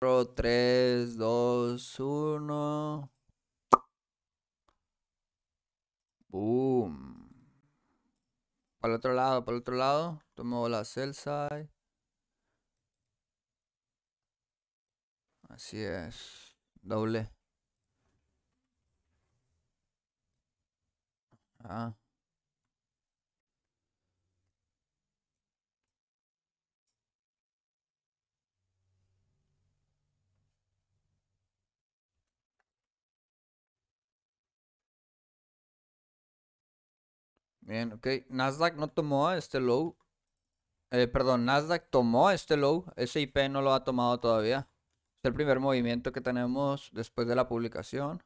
4, 3, 2, 1. Boom. Para el otro lado, para el otro lado. Tomo la cell Así es. Doble. Ah. Bien, ok. Nasdaq no tomó este low. Eh, perdón, Nasdaq tomó este low. SIP no lo ha tomado todavía. Es el primer movimiento que tenemos después de la publicación.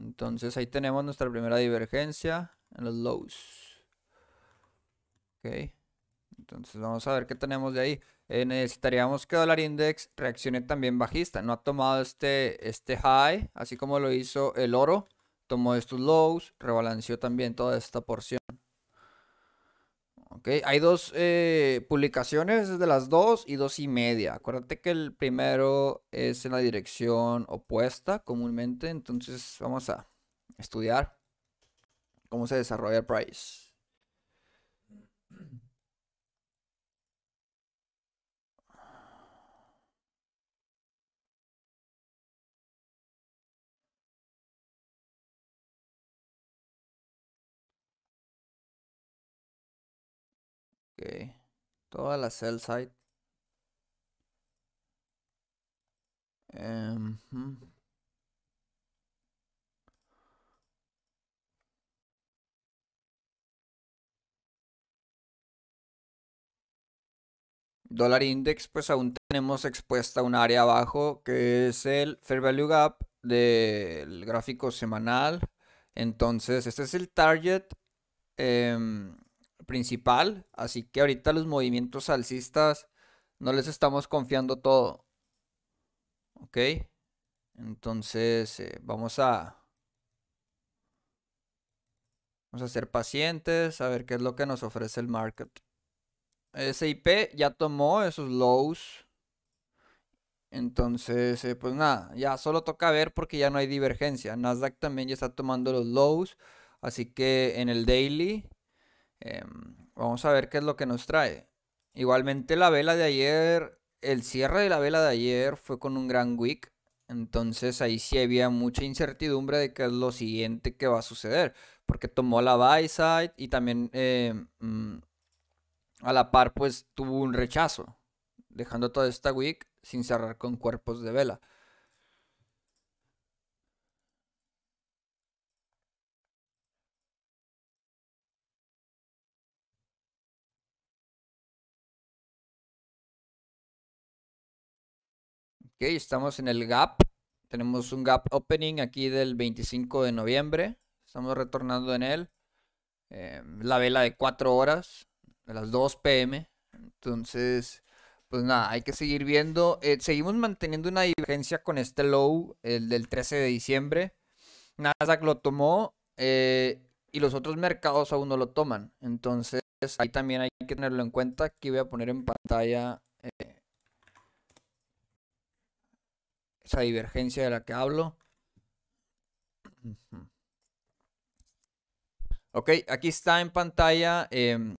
Entonces ahí tenemos nuestra primera divergencia en los lows. Ok. Entonces vamos a ver qué tenemos de ahí. Eh, necesitaríamos que dólar index reaccione también bajista. No ha tomado este, este high, así como lo hizo el oro tomó estos lows, rebalanceó también toda esta porción. Okay. Hay dos eh, publicaciones de las dos y dos y media. Acuérdate que el primero es en la dirección opuesta comúnmente. Entonces vamos a estudiar cómo se desarrolla el price. Toda la sell side em, Dólar index, pues aún tenemos expuesta un área abajo que es el fair value gap del gráfico semanal. Entonces, este es el target. Em, principal, así que ahorita los movimientos alcistas no les estamos confiando todo. ¿Ok? Entonces eh, vamos a... Vamos a ser pacientes, a ver qué es lo que nos ofrece el market. SIP ya tomó esos lows. Entonces, eh, pues nada, ya solo toca ver porque ya no hay divergencia. Nasdaq también ya está tomando los lows. Así que en el daily Em, vamos a ver qué es lo que nos trae. Igualmente la vela de ayer, el cierre de la vela de ayer fue con un gran wick. Entonces ahí sí había mucha incertidumbre de qué es lo siguiente que va a suceder. Porque tomó la buy side y también em, mm, a la par pues tuvo un rechazo. Dejando toda esta wick sin cerrar con cuerpos de vela. Ok, estamos en el gap. Tenemos un gap opening aquí del 25 de noviembre. Estamos retornando en él. Eh, la vela de 4 horas, de las 2 pm. Entonces, pues nada, hay que seguir viendo. Eh, seguimos manteniendo una divergencia con este low, el del 13 de diciembre. Nasdaq lo tomó eh, y los otros mercados aún no lo toman. Entonces, ahí también hay que tenerlo en cuenta. Aquí voy a poner en pantalla. esa divergencia de la que hablo. Ok, aquí está en pantalla em,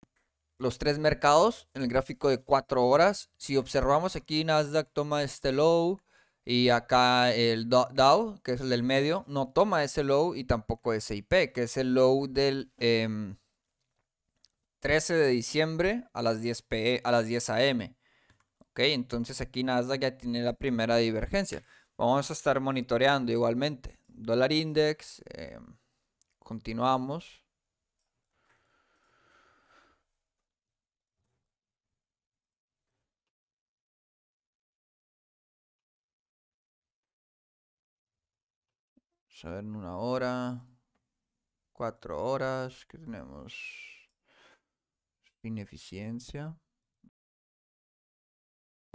los tres mercados en el gráfico de cuatro horas. Si observamos aquí, Nasdaq toma este low y acá el Dow, que es el del medio, no toma ese low y tampoco ese IP, que es el low del 13 em, de diciembre a las 10, a las 10 AM. Ok, entonces aquí Nasdaq ya tiene la primera divergencia. Vamos a estar monitoreando igualmente. Dólar index. Em, continuamos. Vamos a ver en una hora. Cuatro horas. que tenemos? Ineficiencia.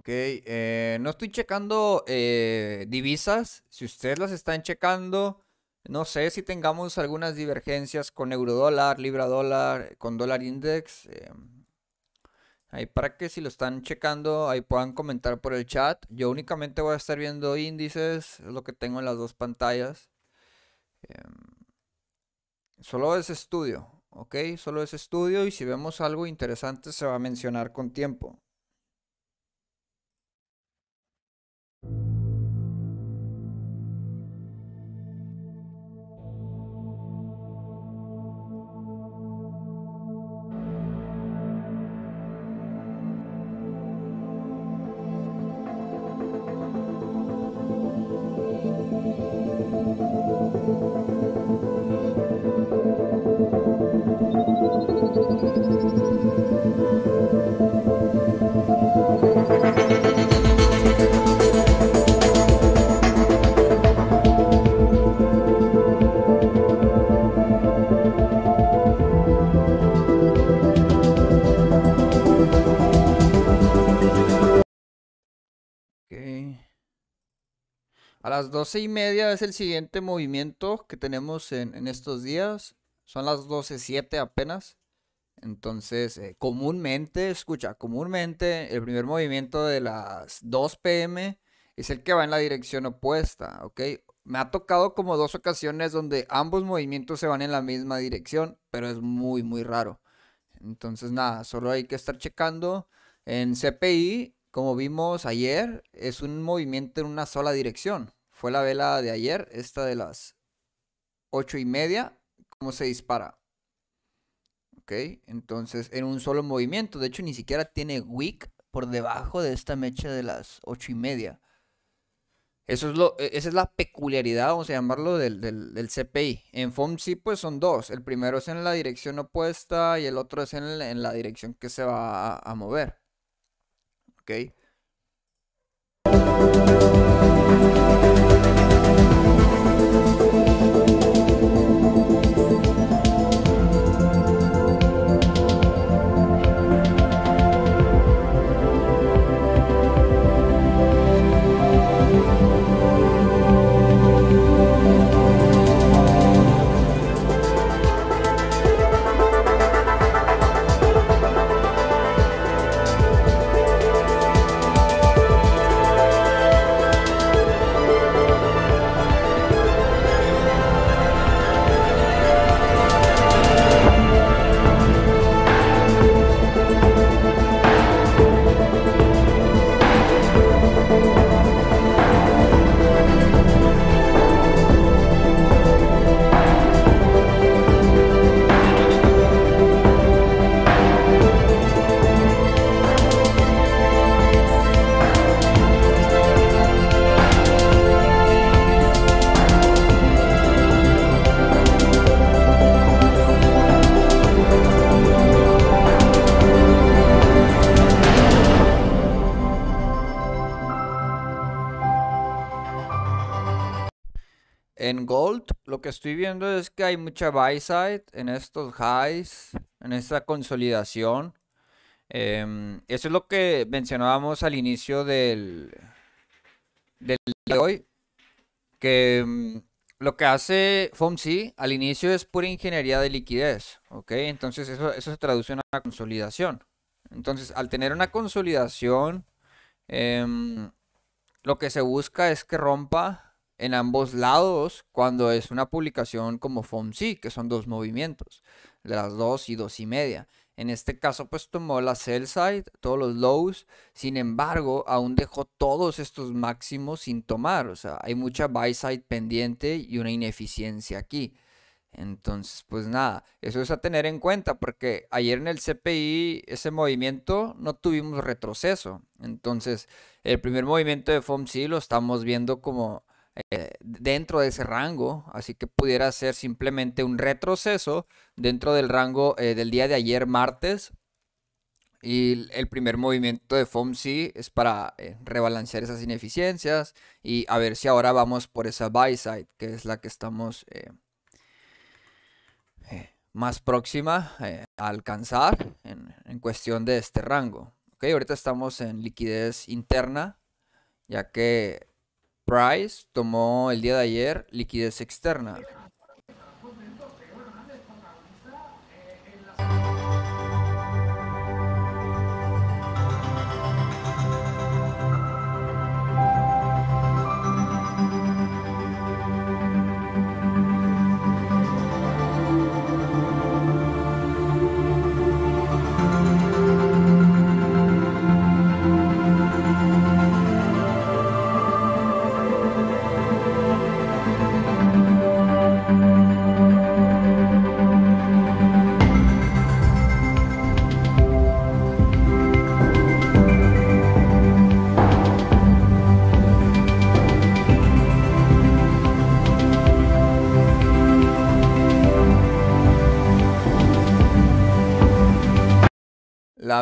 Ok, eh, no estoy checando eh, divisas. Si ustedes las están checando, no sé si tengamos algunas divergencias con eurodólar, libra dólar, con dólar index. Eh, ahí para que si lo están checando, ahí puedan comentar por el chat. Yo únicamente voy a estar viendo índices, es lo que tengo en las dos pantallas. Em, solo es estudio, ok, solo es estudio y si vemos algo interesante se va a mencionar con tiempo. las doce y media es el siguiente movimiento que tenemos en, estos días. Son las 12.07 apenas. Entonces, eh, comúnmente, escucha, comúnmente el primer movimiento de las 2 pm es el que va en la dirección opuesta, ¿ok? Me ha tocado como dos ocasiones donde ambos movimientos se van en la misma dirección, pero es muy, muy raro. Entonces, nada, solo hay que estar checando. En CPI, como vimos ayer, es un movimiento en una sola dirección, fue la vela de ayer, esta de las ocho y media. ¿Cómo se dispara? Ok, entonces en un solo movimiento. De hecho, ni siquiera tiene wick por debajo de esta mecha de las ocho y media. Eso es e, esa es la peculiaridad, vamos a llamarlo, del, CPI. En FOMC pues son dos. El primero es en la dirección opuesta y el otro es en, la dirección que se va a mover. ¿Ok? En Gold, lo que estoy viendo es que hay mucha buy side en estos highs, en esta consolidación. Em, eso es lo que mencionábamos al inicio del, del día de hoy. Que em, lo que hace FOMC al inicio es pura ingeniería de liquidez. Entonces, eso, se traduce en una consolidación. Entonces, al tener una consolidación, em, lo que se busca es que rompa en ambos lados cuando es una publicación como FOMC, que son dos movimientos, las 2 y dos y media. En este caso, pues tomó la sell side, todos los lows, sin embargo, aún dejó todos estos máximos sin tomar. O sea, hay mucha buy side pendiente y una ineficiencia aquí. Entonces, pues nada, eso es a tener en cuenta porque ayer en el CPI, ese movimiento, no tuvimos retroceso. Entonces, el primer movimiento de FOMC lo estamos viendo como eh, dentro de ese rango, así que pudiera ser simplemente un retroceso dentro del rango eh, del día de ayer martes. Y el primer movimiento de FOMC es para eh, rebalancear esas ineficiencias y a ver si ahora vamos por esa buy side, que es la que estamos más próxima a alcanzar en, en, cuestión de este rango. ¿Okay? Ahorita estamos en liquidez interna, ya que Price tomó el día de ayer liquidez externa.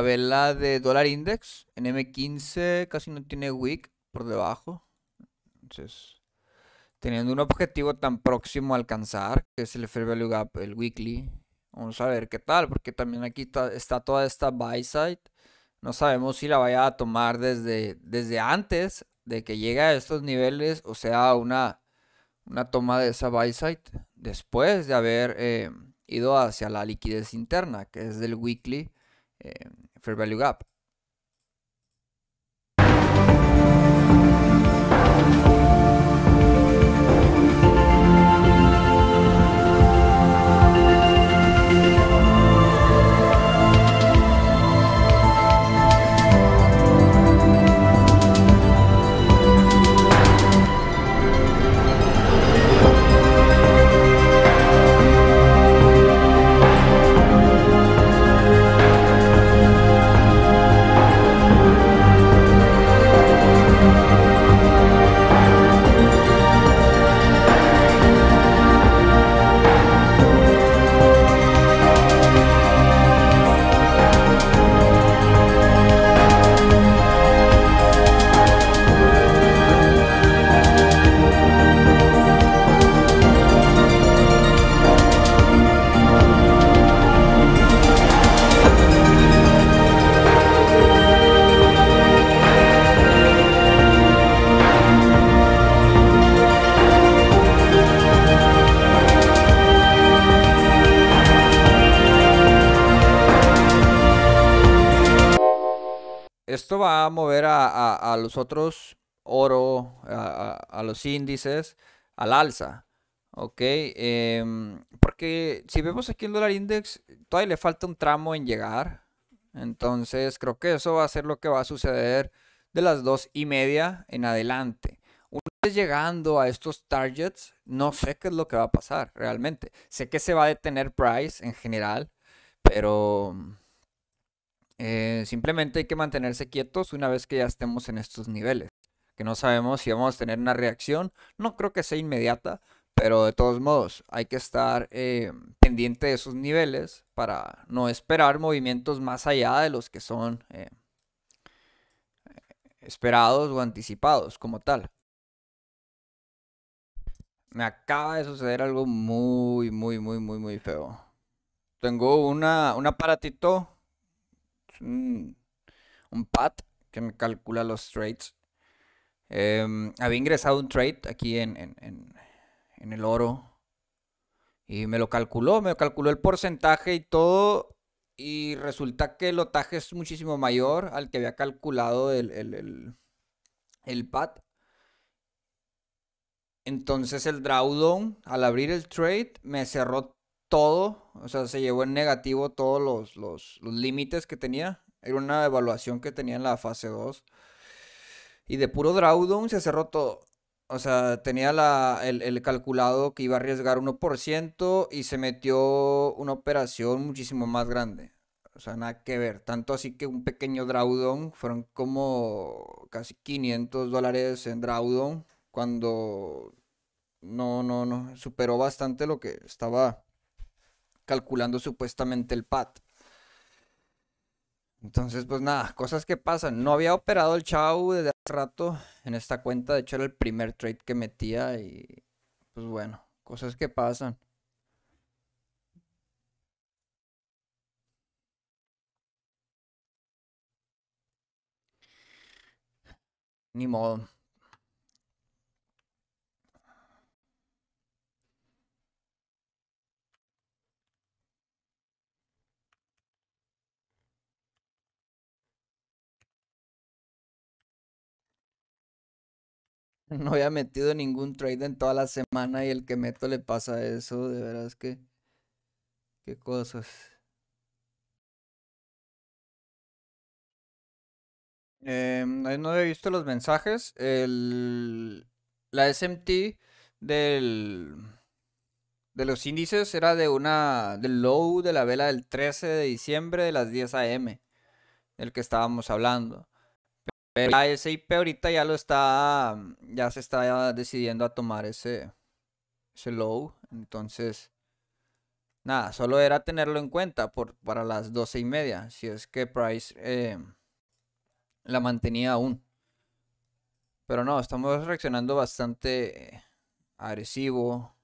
vela de dólar index. En M15 casi no tiene wick por debajo. Entonces, teniendo un objetivo tan próximo a alcanzar, que es el Fair Value Gap, el weekly, vamos a ver qué tal, porque también aquí está, está toda esta buy side. No sabemos si la vaya a tomar desde, desde antes de que llegue a estos niveles, o sea, una, una toma de esa buy side después de haber eh, ido hacia la liquidez interna, que es del weekly. Eh, fair value gap los otros oro, a, los índices, al alza. ¿ok? Em, porque si vemos aquí el dólar index, todavía le falta un tramo en llegar. Entonces creo que eso va a ser lo que va a suceder de las dos y media en adelante. Una vez llegando a estos targets, no sé qué es lo que va a pasar realmente. Sé que se va a detener price en general, pero eh, simplemente hay que mantenerse quietos una vez que ya estemos en estos niveles. Que no sabemos si vamos a tener una reacción. No creo que sea inmediata, pero de todos modos hay que estar eh, pendiente de esos niveles para no esperar movimientos más allá de los que son eh, esperados o anticipados como tal. Me acaba de suceder algo muy, muy, muy, muy, muy feo. Tengo una, un aparatito un, pad que me calcula los trades. Em, había ingresado un trade aquí en, el oro y me lo calculó, me calculó el porcentaje y todo. Y resulta que el otaje es muchísimo mayor al que había calculado el, pad Entonces el drawdown al abrir el trade me cerró todo, o sea, se llevó en negativo todos los, límites que tenía. Era una evaluación que tenía en la fase 2. Y de puro drawdown se cerró todo. O sea, tenía el, el, calculado que iba a arriesgar 1% y se metió una operación muchísimo más grande. O sea, nada que ver. Tanto así que un pequeño drawdown, fueron como casi 500 dólares en drawdown, cuando no, no, no, superó bastante lo que estaba calculando supuestamente el PAT. Entonces, pues nada, cosas que pasan. No había operado el Chau desde hace rato en esta cuenta. De hecho, era el primer trade que metía y pues bueno, cosas que pasan. Ni modo. No había metido ningún trade en toda la semana y el que meto le pasa eso, de verdad es que... Qué cosas. Em, no había visto los mensajes. la SMT del, de los índices era de una del low de la vela del 13 de diciembre de las 10 a.m. El que estábamos hablando. Pero ya ese IP ahorita ya lo está, ya se está decidiendo a tomar ese, ese low. Entonces, nada, solo era tenerlo en cuenta por, para las doce y media, si es que Price eh, la mantenía aún. Pero no, estamos reaccionando bastante eh, agresivo.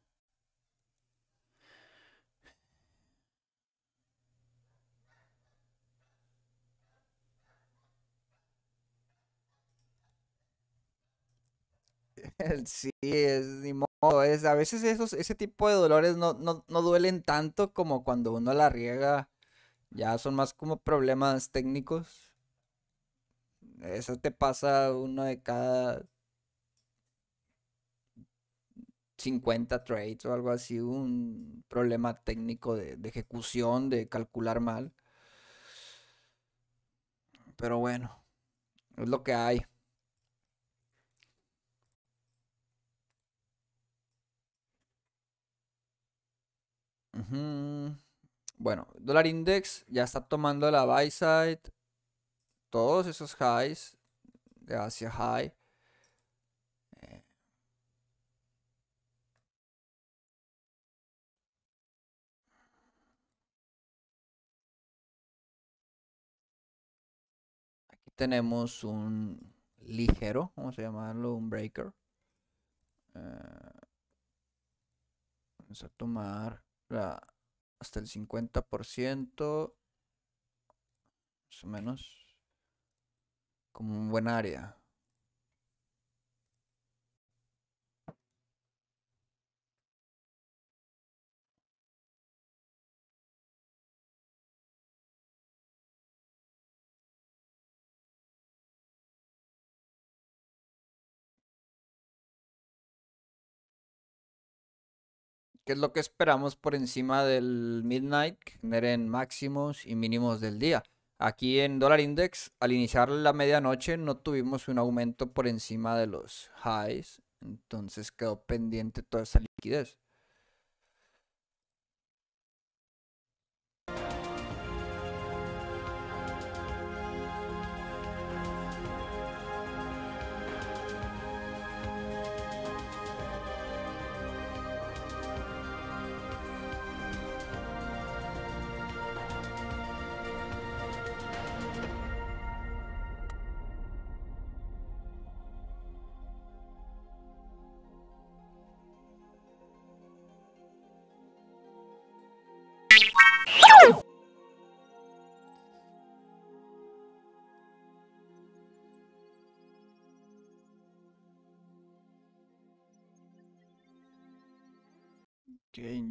sí, es ni modo. a veces esos, ese tipo de dolores no, duelen tanto como cuando uno la riega. Ya son más como problemas técnicos. Eso te pasa uno de cada 50 trades o algo así, un problema técnico de ejecución, de calcular mal. Pero bueno, es lo que hay. Bueno, dólar index ya está tomando la buy side. Todos esos highs de Asia High. Eh. Aquí tenemos un ligero, vamos a llamarlo un breaker. Eh. vamos a tomar hasta el 50%, más o menos, como un buen área. que es lo que esperamos por encima del midnight, que máximos y mínimos del día. Aquí en dólar index, al iniciar la medianoche, no tuvimos un aumento por encima de los highs, entonces quedó pendiente toda esa liquidez. en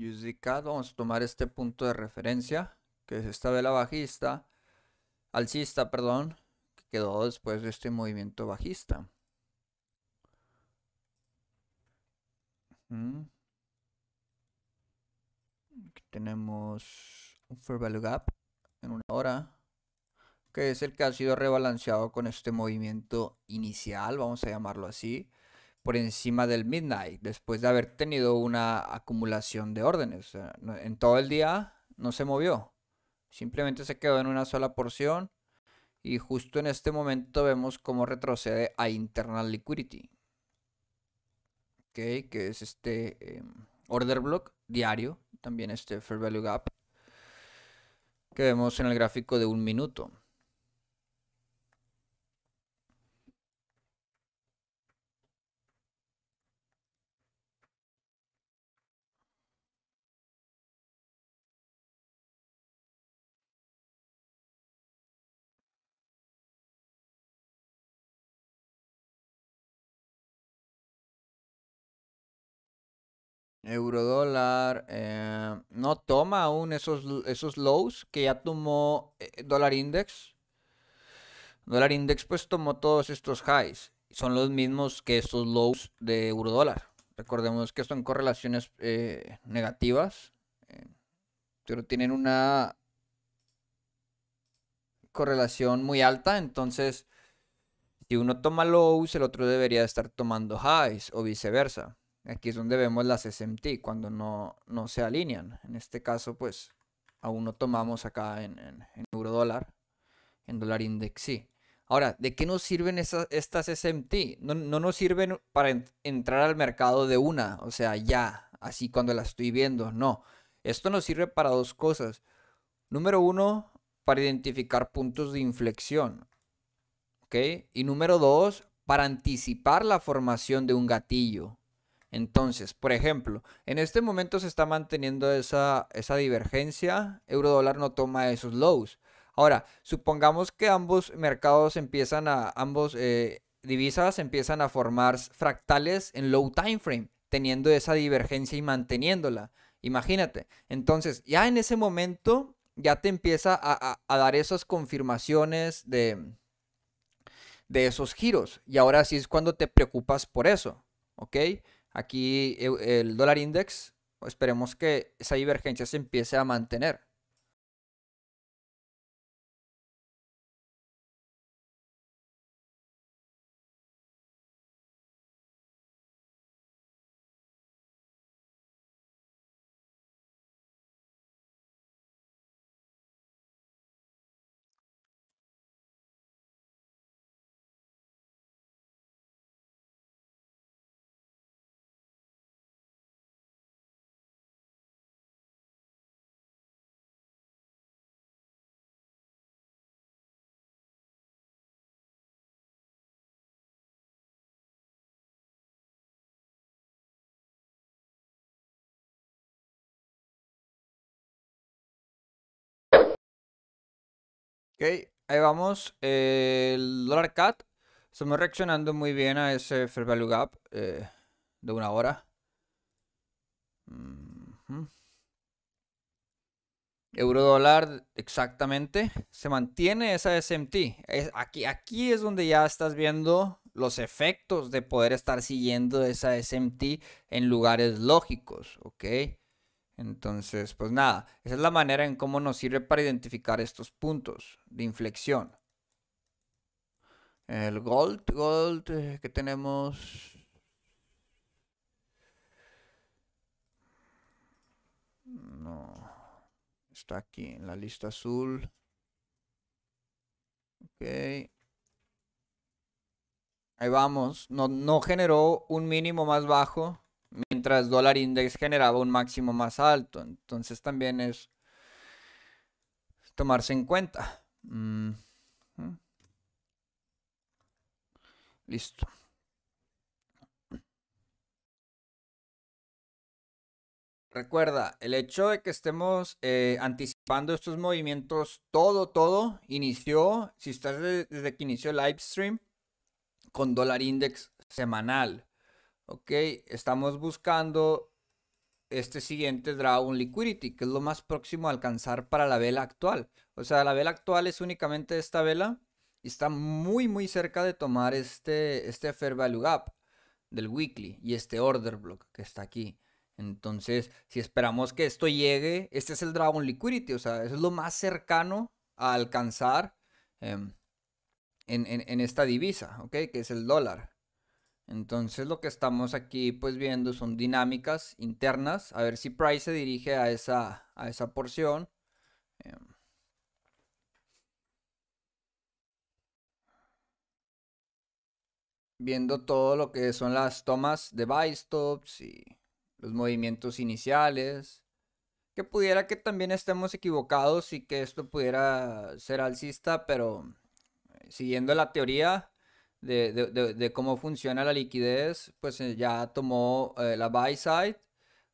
vamos a tomar este punto de referencia, que es esta vela bajista, alcista, perdón, que quedó después de este movimiento bajista. Aquí tenemos un fair value gap en una hora, que es el que ha sido rebalanceado con este movimiento inicial, vamos a llamarlo así por encima del midnight, después de haber tenido una acumulación de órdenes. En todo el día no se movió, simplemente se quedó en una sola porción y justo en este momento vemos cómo retrocede a internal liquidity, que es este em, order block diario, también este fair value gap, que vemos en el gráfico de un minuto. eurodólar eh, no toma aún esos, esos lows que ya tomó eh, dólar index. Dólar index pues tomó todos estos highs. Son los mismos que estos lows de eurodólar. Recordemos que son correlaciones eh, negativas, pero tienen una correlación muy alta. Entonces, si uno toma lows, el otro debería estar tomando highs o viceversa. Aquí es donde vemos las SMT cuando no, se alinean. En este caso, pues aún no tomamos acá en, euro dólar, en dólar index Ahora, ¿de qué nos sirven estas SMT? No, nos sirven para entrar al mercado de una, o sea, ya, así cuando la estoy viendo, no. Esto nos sirve para dos cosas. Número uno, para identificar puntos de inflexión. Y número dos, para anticipar la formación de un gatillo. Entonces, por ejemplo, en este momento se está manteniendo esa, esa divergencia, eurodólar no toma esos lows. Ahora, supongamos que ambos mercados empiezan a, ambos eh, divisas empiezan a formar fractales en low time frame, teniendo esa divergencia y manteniéndola. Imagínate. Entonces, ya en ese momento ya te empieza a, dar esas confirmaciones de, de esos giros. Y ahora sí es cuando te preocupas por eso. ¿Ok? Aquí e, el dólar index, esperemos que esa divergencia se empiece a mantener. Ok, ahí vamos. el dólar cat. Estamos reaccionando muy bien a ese fair value gap eh, de una hora. Euro dólar, exactamente. Se mantiene esa SMT. aquí, aquí es donde ya estás viendo los efectos de poder estar siguiendo esa SMT en lugares lógicos. Ok. Entonces, pues nada, esa es la manera en cómo nos sirve para identificar estos puntos de inflexión. El gold, gold, eh, que tenemos? No, está aquí en la lista azul. Ok. Ahí vamos. No, no generó un mínimo más bajo mientras dólar index generaba un máximo más alto. Entonces también es tomarse en cuenta. Mm, mm. Listo. Recuerda, el hecho de que estemos eh, anticipando estos movimientos, todo, todo, inició, si estás desde que inició el live stream, con dólar index semanal. Ok, estamos buscando este siguiente Dragon liquidity, que es lo más próximo a alcanzar para la vela actual. O sea, la vela actual es únicamente esta vela y está muy muy cerca de tomar este, este fair value gap del weekly y este order block que está aquí. Entonces, si esperamos que esto llegue, este es el Dragon liquidity, o sea, es lo más cercano a alcanzar em, en, en, esta divisa, ¿ok? Que es el dólar. Entonces lo que estamos aquí pues viendo son dinámicas internas, a ver si price se dirige a esa, a esa porción. Em, viendo todo lo que son las tomas de buy stops y los movimientos iniciales. Que pudiera que también estemos equivocados y que esto pudiera ser alcista, pero eh, siguiendo la teoría, de, de, de, cómo funciona la liquidez, pues eh, ya tomó eh, la buy side.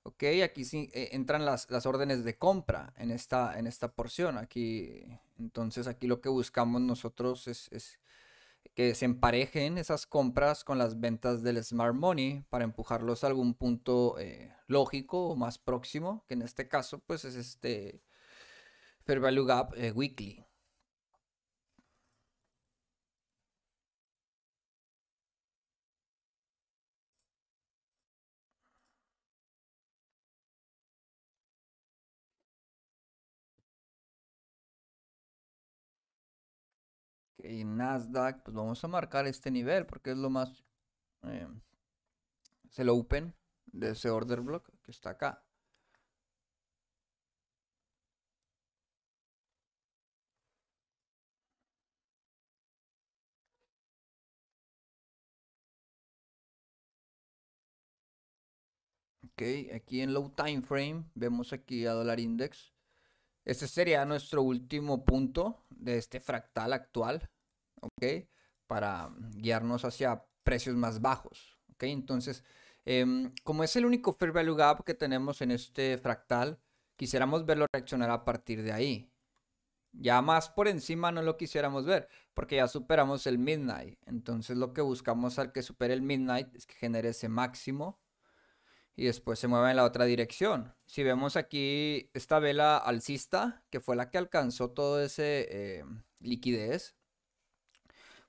Ok, aquí sí, eh, entran las, órdenes de compra en esta, en esta porción. Aquí, entonces aquí lo que buscamos nosotros es, que se emparejen esas compras con las ventas del smart money para empujarlos a algún punto lógico o más próximo, que en este caso pues es este Fair Value Gap Weekly. y Nasdaq, pues vamos a marcar este nivel porque es lo más... Eh, se lo open de ese order block que está acá. Ok, aquí en low time frame vemos aquí a dólar index este sería nuestro último punto de este fractal actual, ¿ok? Para guiarnos hacia precios más bajos, ¿ok? Entonces, em, como es el único fair value gap que tenemos en este fractal, quisiéramos verlo reaccionar a partir de ahí. Ya más por encima no lo quisiéramos ver, porque ya superamos el midnight. Entonces lo que buscamos al que supere el midnight es que genere ese máximo y después se mueve en la otra dirección. Si vemos aquí esta vela alcista, que fue la que alcanzó todo ese eh, liquidez,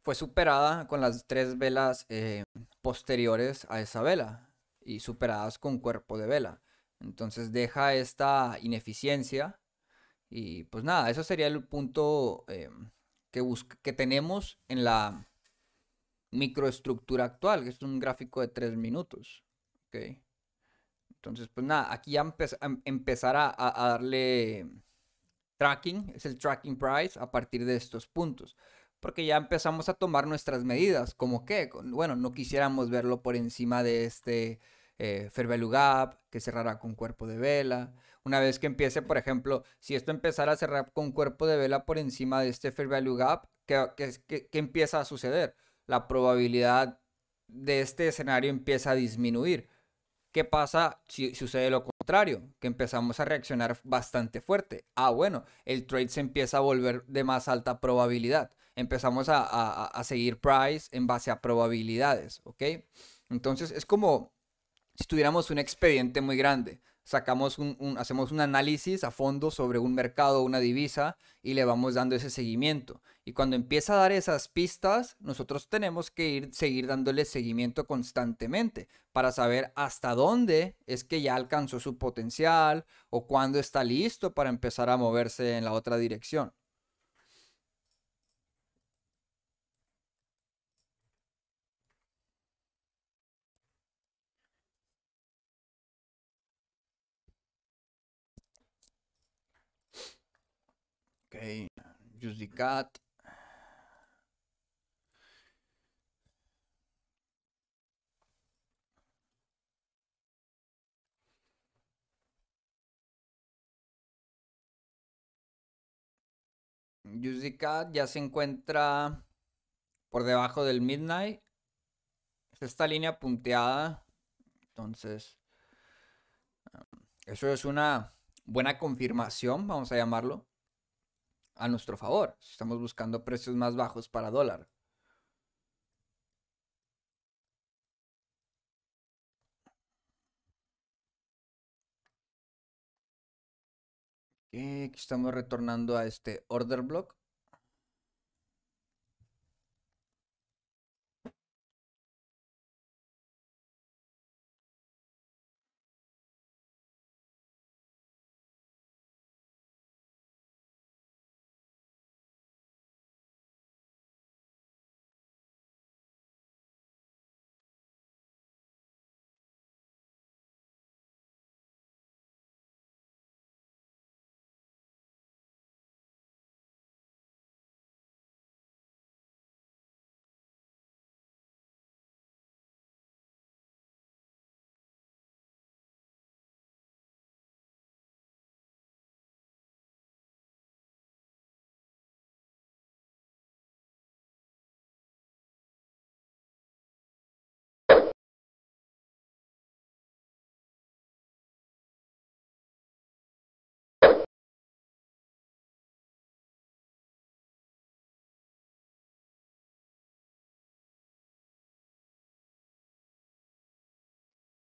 fue superada con las tres velas eh, posteriores a esa vela y superadas con cuerpo de vela. Entonces deja esta ineficiencia y pues nada, eso sería el punto eh, que, que tenemos en la microestructura actual, que es un gráfico de tres minutos. Okay. Entonces, pues nada, aquí ya em-, empezará a, darle tracking, es el tracking price a partir de estos puntos. Porque ya empezamos a tomar nuestras medidas, como que, bueno, no quisiéramos verlo por encima de este eh, fair value gap, que cerrará con cuerpo de vela. Una vez que empiece, por ejemplo, si esto empezara a cerrar con cuerpo de vela por encima de este fair value gap, qué empieza a suceder? La probabilidad de este escenario empieza a disminuir ¿Qué pasa si sucede lo contrario? Que empezamos a reaccionar bastante fuerte. Ah, bueno, el trade se empieza a volver de más alta probabilidad. Empezamos a, seguir price en base a probabilidades, ¿ok? Entonces es como si tuviéramos un expediente muy grande sacamos un, hacemos un análisis a fondo sobre un mercado, una divisa y le vamos dando ese seguimiento. Y cuando empieza a dar esas pistas, nosotros tenemos que ir, seguir dándole seguimiento constantemente para saber hasta dónde es que ya alcanzó su potencial o cuándo está listo para empezar a moverse en la otra dirección. cat. ya se encuentra por debajo del midnight. esta línea punteada. Entonces, um, eso es una buena confirmación, vamos a llamarlo a nuestro favor. si Estamos buscando precios más bajos para dólar. Aquí estamos retornando a este order block.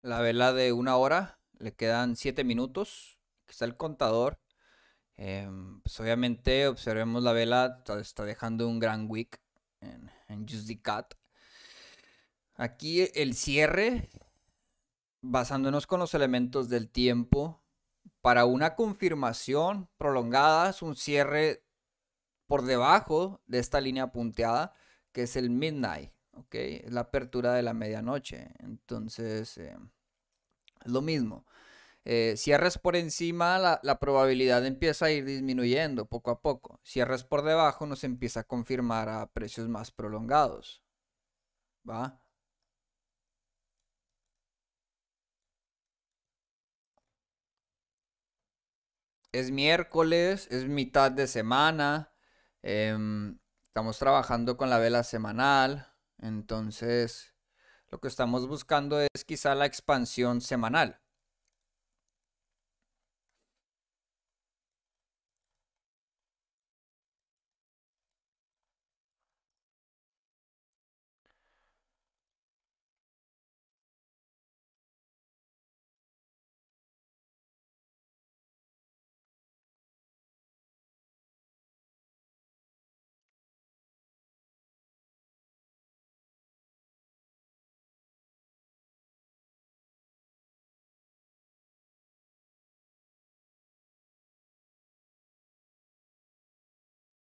la vela de una hora, le quedan siete minutos, aquí está el contador. Em, pues, obviamente observemos la vela, está dejando un gran wick en, en Aquí e, el cierre, basándonos con los elementos del tiempo, para una confirmación prolongada es un cierre por debajo de esta línea punteada, que es el midnight, ¿ok? Es la apertura de la medianoche. Entonces... Em, lo mismo. Eh, cierres por encima, la, probabilidad empieza a ir disminuyendo poco a poco. Cierres por debajo, nos empieza a confirmar a precios más prolongados. Es miércoles, es mitad de semana. Em, estamos trabajando con la vela semanal. Entonces, lo que estamos buscando es quizá la expansión semanal.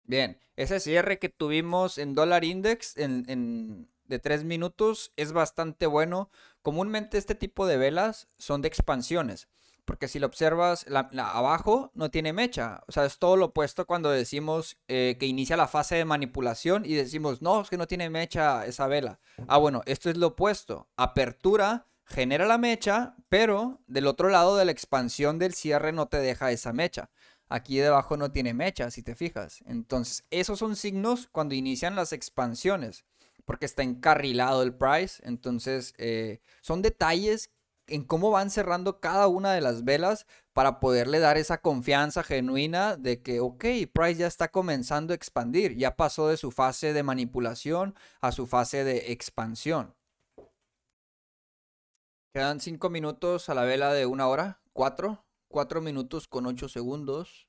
Bien, ese cierre que tuvimos en dólar index de 3 minutos es bastante bueno. Comúnmente este tipo de velas son de expansiones, porque si lo observas abajo no tiene mecha. O sea, es todo lo opuesto cuando decimos eh, que inicia la fase de manipulación y decimos, no, es que no tiene mecha esa vela. Ah, bueno, esto es lo opuesto. Apertura genera la mecha, pero del otro lado de la expansión del cierre no te deja esa mecha. Aquí debajo no tiene mecha, si te fijas. Entonces, esos son signos cuando inician las expansiones, porque está encarrilado el price. Entonces, eh, son detalles en cómo van cerrando cada una de las velas para poderle dar esa confianza genuina de que, ok, Price ya está comenzando a expandir, ya pasó de su fase de manipulación a su fase de expansión. Quedan cinco minutos a la vela de una hora, cuatro. 4 minutos con 8 segundos.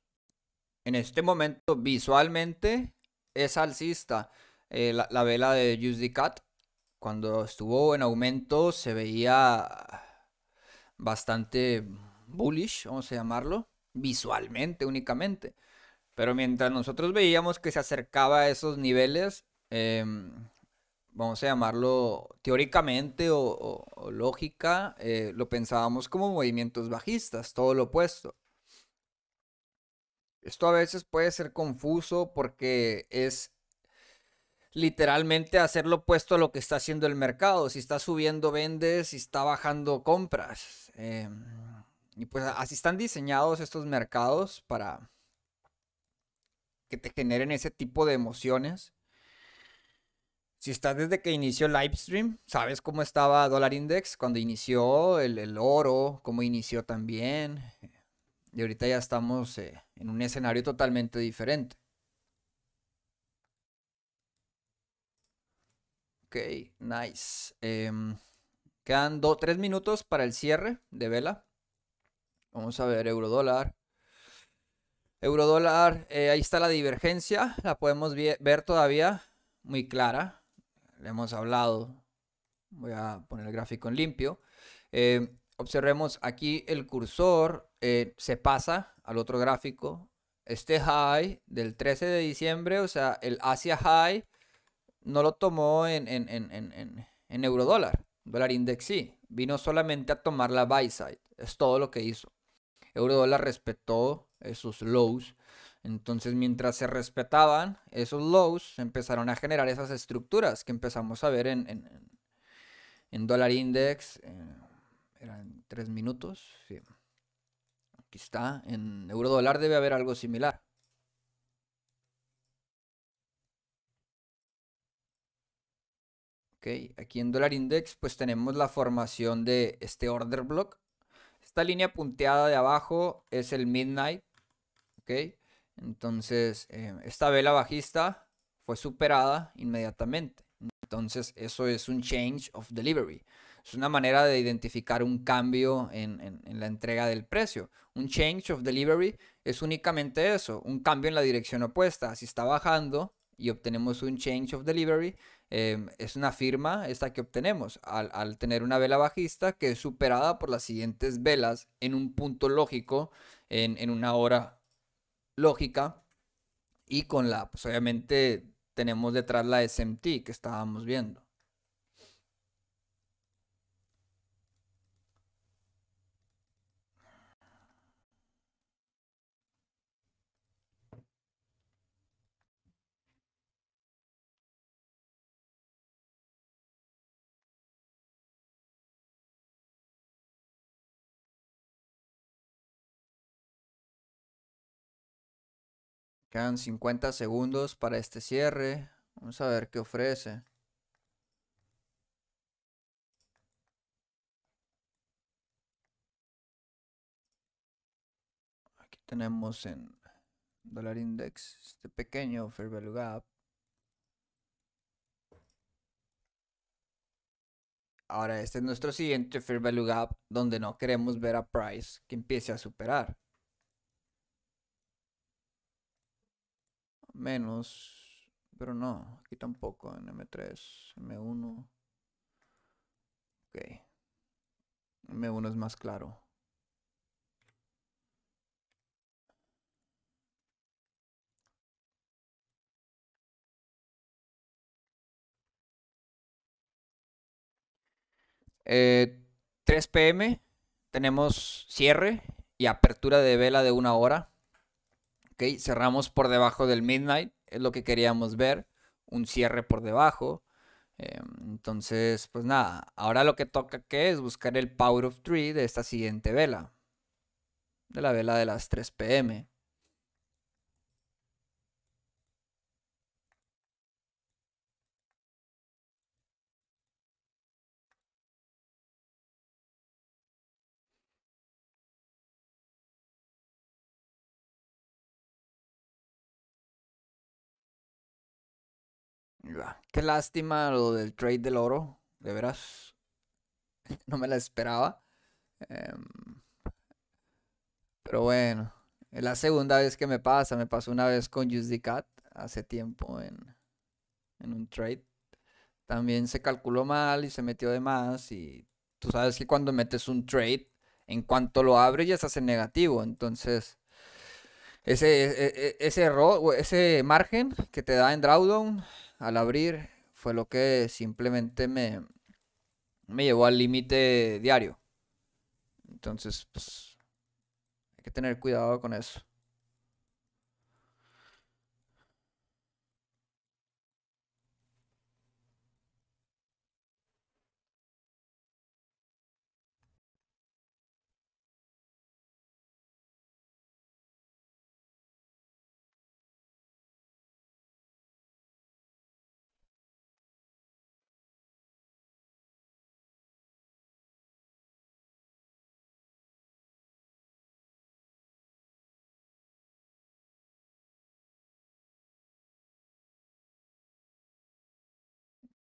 En este momento, visualmente, es alcista. Eh, la, vela de Juicy Cat, cuando estuvo en aumento, se veía bastante bullish, vamos a llamarlo, visualmente únicamente. Pero mientras nosotros veíamos que se acercaba a esos niveles, eh, vamos a llamarlo teóricamente o, lógica, eh, lo pensábamos como movimientos bajistas, todo lo opuesto. Esto a veces puede ser confuso porque es literalmente hacer lo opuesto a lo que está haciendo el mercado. Si está subiendo, vendes, si está bajando, compras. Em, y pues así están diseñados estos mercados para que te generen ese tipo de emociones. Si estás desde que inició el live stream, sabes cómo estaba dólar Index cuando inició el, oro, cómo inició también. Y ahorita ya estamos eh, en un escenario totalmente diferente. Ok, nice. Em, quedan tres minutos para el cierre de vela. Vamos a ver euro dólar. Euro dólar, eh, ahí está la divergencia. La podemos ver todavía muy clara le hemos hablado. Voy a poner el gráfico en limpio. Eh, observemos aquí el cursor eh, se pasa al otro gráfico. Este high del 13 de diciembre, o sea, el Asia High, no lo tomó en, en, en, eurodólar, dólar index sí. Vino solamente a tomar la buy side. Es todo lo que hizo. Eurodólar respetó eh, sus lows entonces, mientras se respetaban esos lows, empezaron a generar esas estructuras que empezamos a ver en, en, en dólar index. Eh, eran tres minutos. Aquí está. En euro dólar debe haber algo similar. Okay. Aquí en dólar index, pues tenemos la formación de este order block. Esta línea punteada de abajo es el midnight. Okay. Entonces, em, esta vela bajista fue superada inmediatamente. Entonces, eso es un change of delivery. Es una manera de identificar un cambio en, la entrega del precio. Un change of delivery es únicamente eso, un cambio en la dirección opuesta. Si está bajando y obtenemos un change of delivery, em, es una firma esta que obtenemos al, tener una vela bajista que es superada por las siguientes velas en un punto lógico en, en una hora lógica y con la, pues obviamente tenemos detrás la SMT que estábamos viendo. Quedan 50 segundos para este cierre. Vamos a ver qué ofrece. Aquí tenemos en dólar index este pequeño fair value gap. Ahora este es nuestro siguiente fair value gap donde no queremos ver a price que empiece a superar. menos, pero no, aquí tampoco, en M3, M1. Ok. M1 es más claro. Eh, 3 pm, tenemos cierre y apertura de vela de una hora. Cerramos por debajo del midnight, es lo que queríamos ver, un cierre por debajo. Em, entonces, pues nada, ahora lo que toca que es buscar el power of three de esta siguiente vela, de la vela de las 3 pm. Qué lástima lo del trade del oro, de veras. No me la esperaba. Em, pero bueno, es la segunda vez que me pasa. Me pasó una vez con Just Cat hace tiempo en, en un trade. También se calculó mal y se metió de más. Y tú sabes que cuando metes un trade, en cuanto lo abres ya se hace negativo. Entonces, ese, ese, e, ese error, ese margen que te da en drawdown al abrir fue lo que simplemente me, me llevó al límite diario. Entonces, pues, hay que tener cuidado con eso.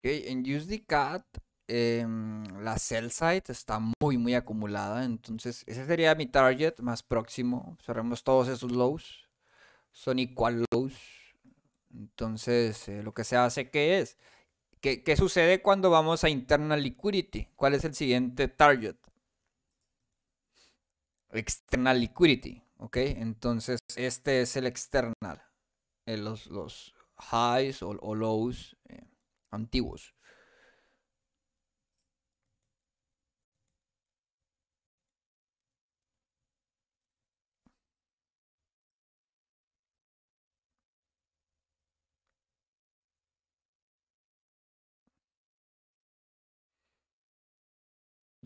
en USDCAT eh, em, la sell side está muy, muy acumulada. Entonces, ese sería mi target más próximo. Cerremos todos esos lows. Son igual lows. Entonces, eh, lo que se hace ¿qué es. ¿Qué, sucede cuando vamos a internal liquidity? ¿Cuál es el siguiente target? External liquidity. Entonces, este es el external. Eh, los, highs o, o lows. Eh antiguos.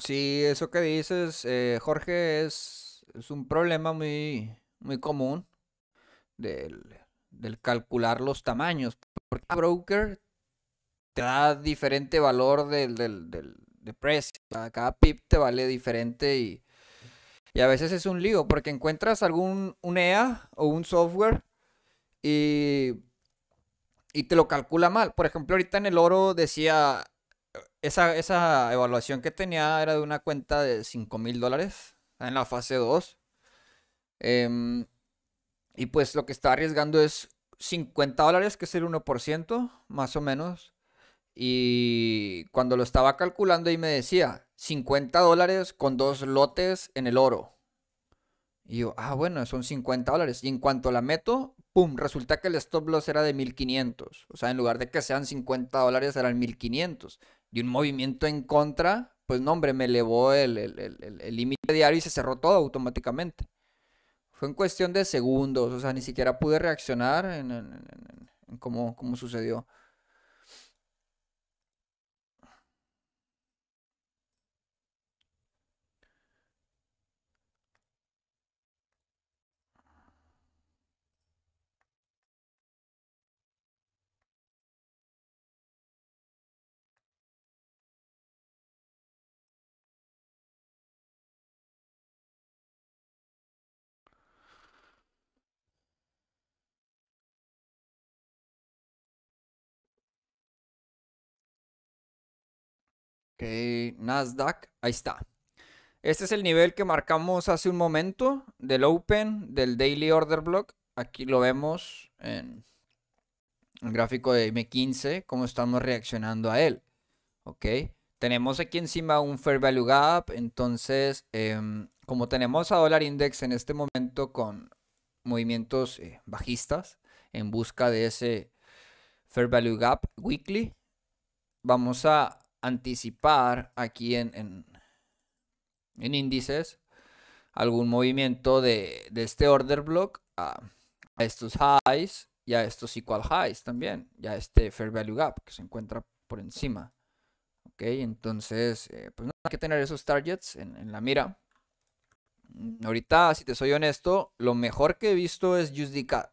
Sí, eso que dices, eh, Jorge, es, un problema muy, muy común del, calcular los tamaños. Porque broker te da diferente valor del, precio. Cada pip te vale diferente y, a veces es un lío porque encuentras algún un EA o un software y, te lo calcula mal. Por ejemplo, ahorita en el oro decía, esa, evaluación que tenía era de una cuenta de 5 mil dólares en la fase 2. Em, y pues lo que está arriesgando es 50 dólares, que es el 1%, más o menos. Y cuando lo estaba calculando, y me decía 50 dólares con dos lotes en el oro. Y yo, ah, bueno, son 50 dólares. Y en cuanto la meto, pum, resulta que el stop loss era de 1500. O sea, en lugar de que sean 50 dólares, eran 1500. Y un movimiento en contra, pues no, hombre, me elevó el límite diario y se cerró todo automáticamente. Fue en cuestión de segundos, o sea, ni siquiera pude reaccionar en, cómo sucedió. Ok, Nasdaq, ahí está. Este es el nivel que marcamos hace un momento del Open, del Daily Order Block. Aquí lo vemos en el gráfico de M15, cómo estamos reaccionando a él. Ok, tenemos aquí encima un Fair Value Gap, entonces em, como tenemos a Dollar Index en este momento con movimientos eh, bajistas en busca de ese Fair Value Gap Weekly, vamos a anticipar aquí en, en, índices algún movimiento de, este order block a, estos highs y a estos equal highs también, ya este fair value gap que se encuentra por encima. Ok, entonces, eh, pues no hay que tener esos targets en, en, la mira. Ahorita, si te soy honesto, lo mejor que he visto es USDCAT.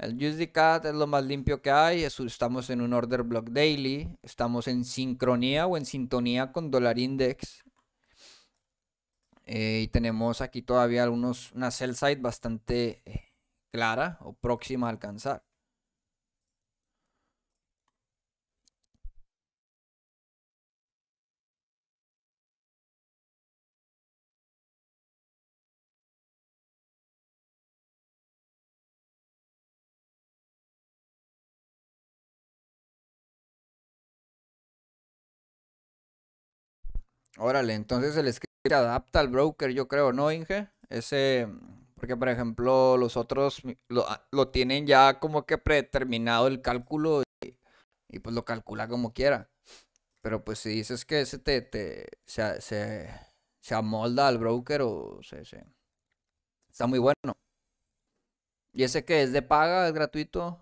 El USDCAT es lo más limpio que hay. Estamos en un order block daily. Estamos en sincronía o en sintonía con dólar index. Eh, y tenemos aquí todavía algunos, una sell side bastante eh, clara o próxima a alcanzar. Órale, entonces el script se adapta al broker, yo creo, ¿no, Inge? Ese, porque por ejemplo, los otros ah, lo, tienen ya como que predeterminado el cálculo y, pues lo calcula como quiera. Pero pues si dices que ese te, te se, amolda al broker o se, se... Está muy bueno. ¿Y ese que es de paga, es gratuito?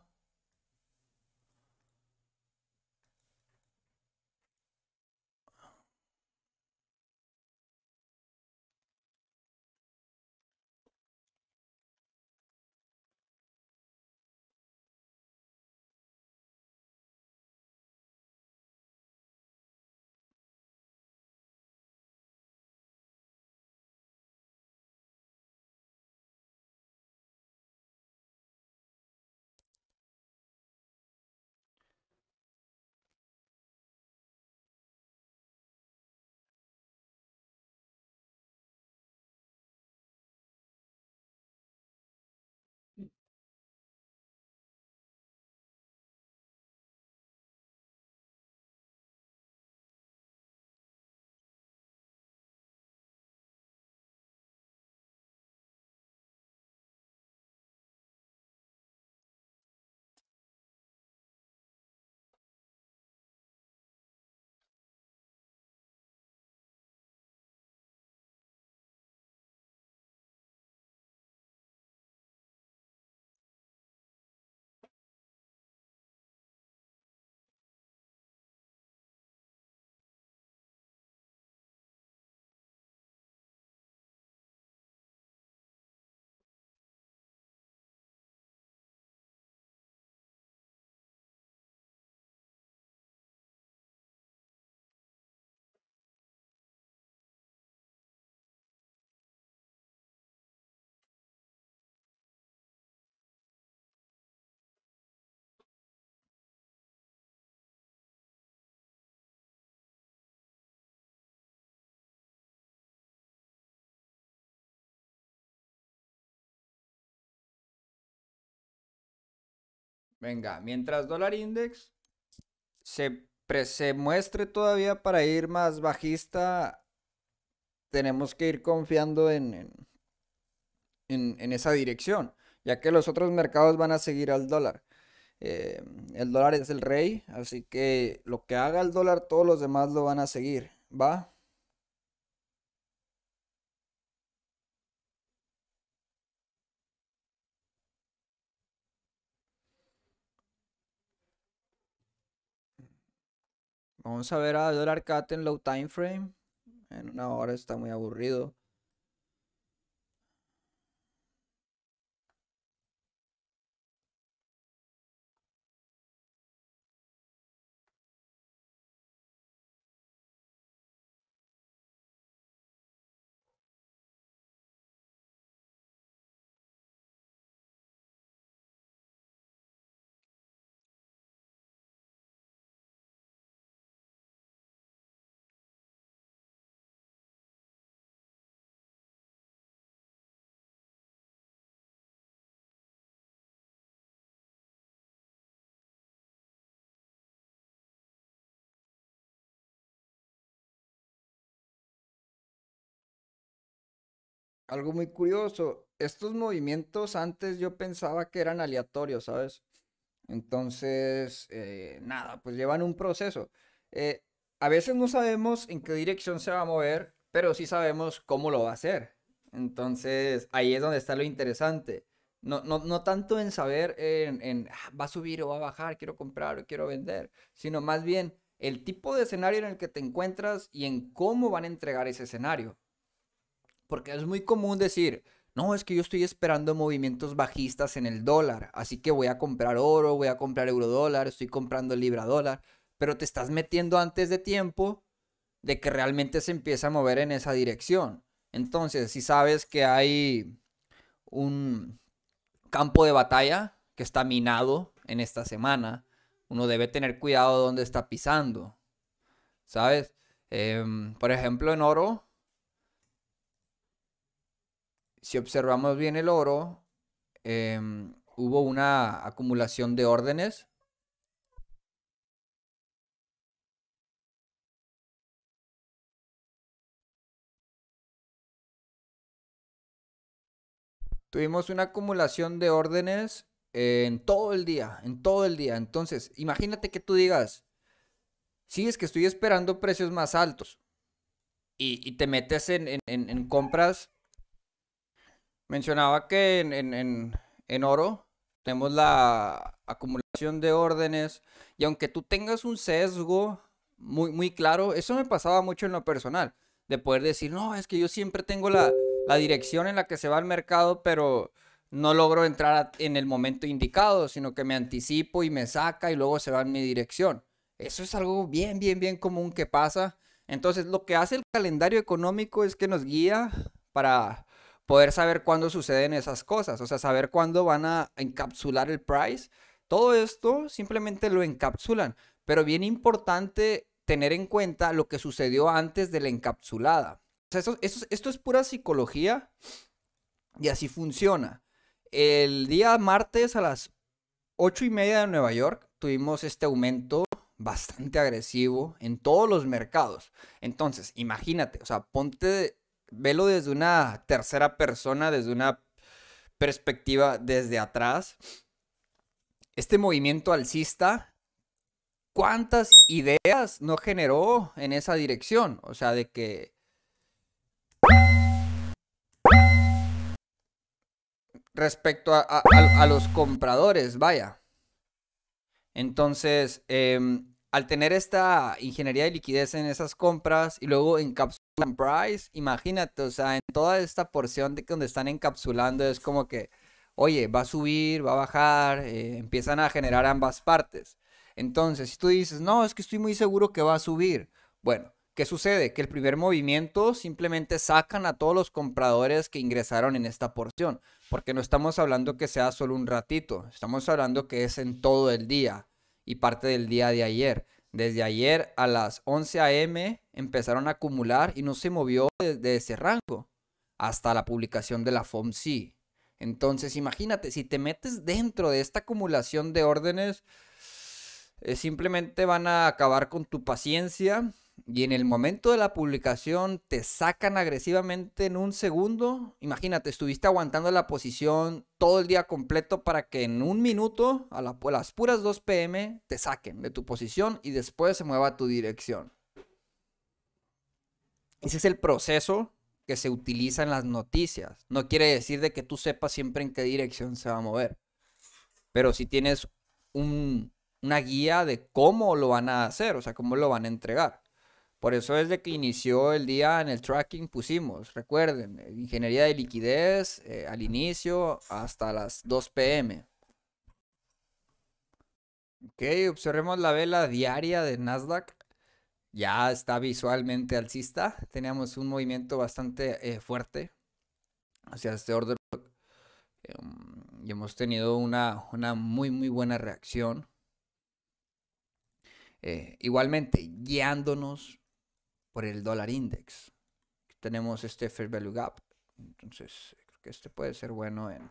Venga, mientras dólar index se, se muestre todavía para ir más bajista, tenemos que ir confiando en, en, esa dirección, ya que los otros mercados van a seguir al dólar. Eh, el dólar es el rey, así que lo que haga el dólar, todos los demás lo van a seguir, ¿va? Vamos a ver a Dollar Cat en low time frame. En una hora está muy aburrido. algo muy curioso. Estos movimientos antes yo pensaba que eran aleatorios, ¿sabes? Entonces, eh, nada, pues llevan un proceso. Eh, a veces no sabemos en qué dirección se va a mover, pero sí sabemos cómo lo va a hacer. Entonces, ahí es donde está lo interesante. No, no, no tanto en saber en, ah, va a subir o va a bajar, quiero comprar o quiero vender, sino más bien el tipo de escenario en el que te encuentras y en cómo van a entregar ese escenario. Porque es muy común decir, no, es que yo estoy esperando movimientos bajistas en el dólar, así que voy a comprar oro, voy a comprar euro dólar, estoy comprando libra dólar, pero te estás metiendo antes de tiempo de que realmente se empiece a mover en esa dirección. Entonces, si sabes que hay un campo de batalla que está minado en esta semana, uno debe tener cuidado dónde está pisando, ¿sabes? Em, por ejemplo, en oro, si observamos bien el oro, em, hubo una acumulación de órdenes. Tuvimos una acumulación de órdenes en todo el día, en todo el día. Entonces, imagínate que tú digas, sí, es que estoy esperando precios más altos y, te metes en compras Mencionaba que en, oro tenemos la acumulación de órdenes y aunque tú tengas un sesgo muy, muy claro, eso me pasaba mucho en lo personal, de poder decir, no, es que yo siempre tengo la, dirección en la que se va el mercado, pero no logro entrar en el momento indicado, sino que me anticipo y me saca y luego se va en mi dirección. Eso es algo bien, bien, bien común que pasa. Entonces, lo que hace el calendario económico es que nos guía para poder saber cuándo suceden esas cosas, o sea, saber cuándo van a encapsular el price. Todo esto simplemente lo encapsulan, pero bien importante tener en cuenta lo que sucedió antes de la encapsulada. O sea, esto, es pura psicología y así funciona. El día martes a las ocho y media de Nueva York tuvimos este aumento bastante agresivo en todos los mercados. Entonces, imagínate, o sea, ponte velo desde una tercera persona, desde una perspectiva desde atrás. Este movimiento alcista, ¿cuántas ideas no generó en esa dirección? O sea, de que... Respecto a, los compradores, vaya. Entonces, em, al tener esta ingeniería de liquidez en esas compras y luego encapsular imagínate, o sea, en toda esta porción de donde están encapsulando es como que, oye, va a subir, va a bajar, eh, empiezan a generar ambas partes. Entonces, si tú dices, no, es que estoy muy seguro que va a subir, bueno, ¿qué sucede? Que el primer movimiento simplemente sacan a todos los compradores que ingresaron en esta porción, porque no estamos hablando que sea solo un ratito, estamos hablando que es en todo el día y parte del día de ayer. Desde ayer a las 11 a.m empezaron a acumular y no se movió desde ese rango hasta la publicación de la FOMC. Entonces, imagínate, si te metes dentro de esta acumulación de órdenes, eh, simplemente van a acabar con tu paciencia y en el momento de la publicación te sacan agresivamente en un segundo. Imagínate, estuviste aguantando la posición todo el día completo para que en un minuto, a, las puras 2 pm, te saquen de tu posición y después se mueva tu dirección ese es el proceso que se utiliza en las noticias. No quiere decir de que tú sepas siempre en qué dirección se va a mover. Pero si sí tienes una guía de cómo lo van a hacer, o sea, cómo lo van a entregar. Por eso es de que inició el día en el tracking pusimos, recuerden, eh, ingeniería de liquidez eh, al inicio hasta las 2 pm. Ok, observemos la vela diaria de Nasdaq ya está visualmente alcista. Teníamos un movimiento bastante eh, fuerte hacia este order em, y hemos tenido una, una, muy muy buena reacción. Eh, igualmente, guiándonos por el dólar index. Tenemos este fair value gap. Entonces, creo que este puede ser bueno en,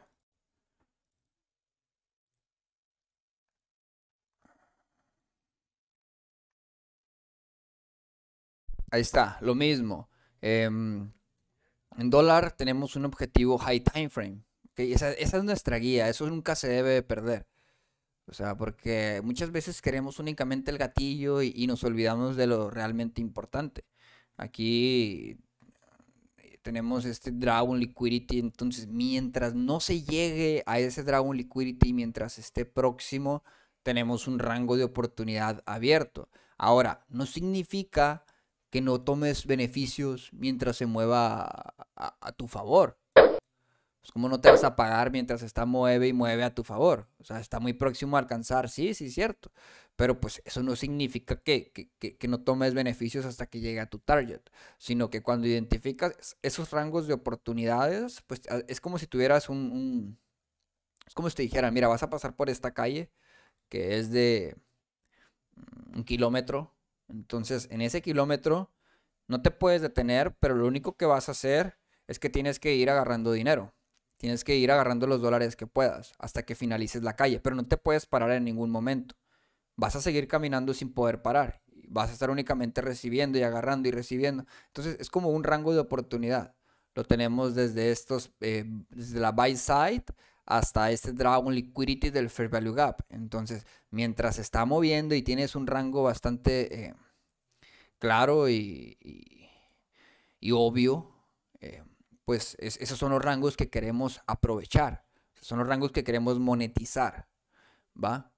Ahí está, lo mismo. Em, en dólar tenemos un objetivo high time frame. Esa, es nuestra guía, eso nunca se debe perder. O sea, porque muchas veces queremos únicamente el gatillo y, y nos olvidamos de lo realmente importante. Aquí eh, tenemos este Dragon Liquidity. Entonces, mientras no se llegue a ese Dragon Liquidity, mientras esté próximo, tenemos un rango de oportunidad abierto. Ahora, no significa que no tomes beneficios mientras se mueva a, tu favor. Pues como no te vas a pagar mientras está mueve y mueve a tu favor? O sea, está muy próximo a alcanzar, sí, sí, cierto. Pero pues eso no significa que, no tomes beneficios hasta que llegue a tu target, sino que cuando identificas esos rangos de oportunidades, pues es como si tuvieras un, un... Es como si te dijera, mira, vas a pasar por esta calle que es de mm, un kilómetro entonces, en ese kilómetro no te puedes detener, pero lo único que vas a hacer es que tienes que ir agarrando dinero. Tienes que ir agarrando los dólares que puedas hasta que finalices la calle, pero no te puedes parar en ningún momento. Vas a seguir caminando sin poder parar. Vas a estar únicamente recibiendo y agarrando y recibiendo. Entonces es como un rango de oportunidad. Lo tenemos desde estos, eh, desde la buy side hasta este Dragon Liquidity del Fair Value Gap. Entonces, mientras se está moviendo y tienes un rango bastante eh, claro y, obvio, eh, pues esos son los rangos que queremos aprovechar, son los rangos que queremos monetizar, ¿va?